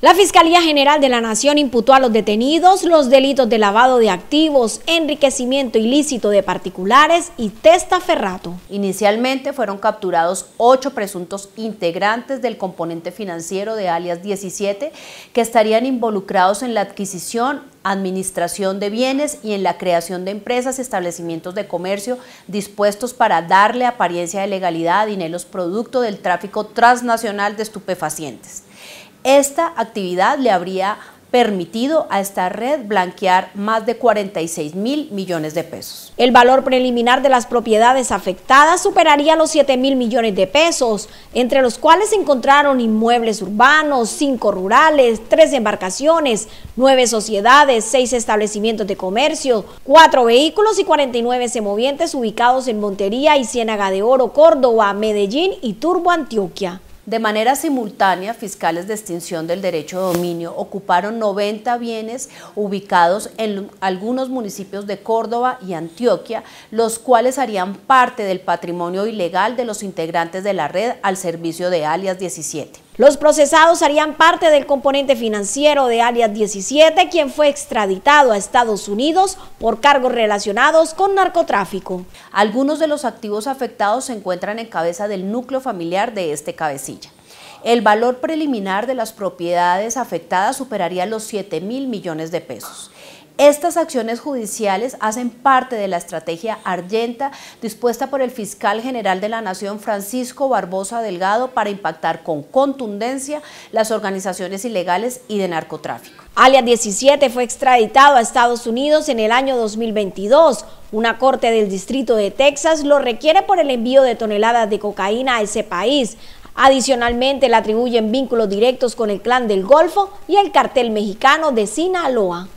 La Fiscalía General de la Nación imputó a los detenidos los delitos de lavado de activos, enriquecimiento ilícito de particulares y testaferrato. Inicialmente fueron capturados ocho presuntos integrantes del componente financiero de alias 17 que estarían involucrados en la adquisición, administración de bienes y en la creación de empresas y establecimientos de comercio dispuestos para darle apariencia de legalidad a dineros producto del tráfico transnacional de estupefacientes. Esta actividad le habría permitido a esta red blanquear más de 46 mil millones de pesos. El valor preliminar de las propiedades afectadas superaría los 7 mil millones de pesos, entre los cuales se encontraron inmuebles urbanos, cinco rurales, tres embarcaciones, nueve sociedades, seis establecimientos de comercio, cuatro vehículos y 49 semovientes ubicados en Montería y Ciénaga de Oro, Córdoba, Medellín y Turbo, Antioquia. De manera simultánea, fiscales de extinción del derecho de dominio ocuparon 90 bienes ubicados en algunos municipios de Córdoba y Antioquia, los cuales harían parte del patrimonio ilegal de los integrantes de la red al servicio de alias 17. Los procesados harían parte del componente financiero de alias 17, quien fue extraditado a Estados Unidos por cargos relacionados con narcotráfico. Algunos de los activos afectados se encuentran en cabeza del núcleo familiar de este cabecilla. El valor preliminar de las propiedades afectadas superaría los 7 mil millones de pesos. Estas acciones judiciales hacen parte de la estrategia Argenta dispuesta por el fiscal general de la Nación Francisco Barbosa Delgado para impactar con contundencia las organizaciones ilegales y de narcotráfico. Alias 17 fue extraditado a Estados Unidos en el año 2022. Una corte del Distrito de Texas lo requiere por el envío de toneladas de cocaína a ese país. Adicionalmente le atribuyen vínculos directos con el clan del Golfo y el cartel mexicano de Sinaloa.